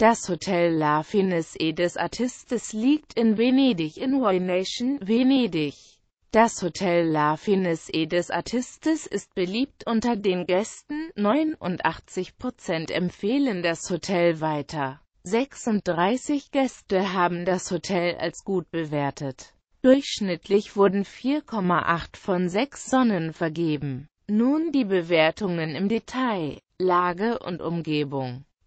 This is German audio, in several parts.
Das Hotel La Finesse des Artistes liegt in Venedig in Nation, Venedig. Das Hotel La Finesse des Artistes ist beliebt unter den Gästen, 89% empfehlen das Hotel weiter. 36 Gäste haben das Hotel als gut bewertet. Durchschnittlich wurden 4,8 von 6 Sonnen vergeben. Nun die Bewertungen im Detail, Lage und Umgebung.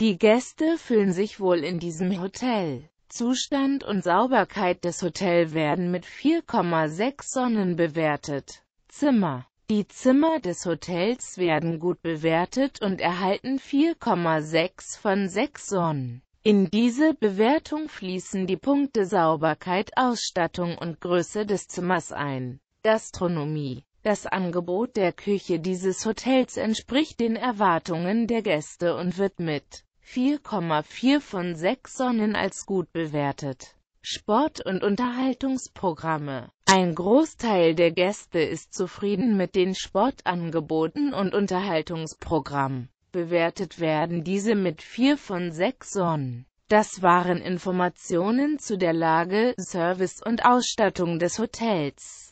die Gäste fühlen sich wohl in diesem Hotel. Zustand und Sauberkeit des Hotels werden mit 4,6 Sonnen bewertet. Zimmer Die Zimmer des Hotels werden gut bewertet und erhalten 4,6 von 6 Sonnen. In diese Bewertung fließen die Punkte Sauberkeit, Ausstattung und Größe des Zimmers ein. Gastronomie das Angebot der Küche dieses Hotels entspricht den Erwartungen der Gäste und wird mit 4,4 von 6 Sonnen als gut bewertet. Sport- und Unterhaltungsprogramme. Ein Großteil der Gäste ist zufrieden mit den Sportangeboten und Unterhaltungsprogramm. Bewertet werden diese mit 4 von 6 Sonnen. Das waren Informationen zu der Lage, Service und Ausstattung des Hotels.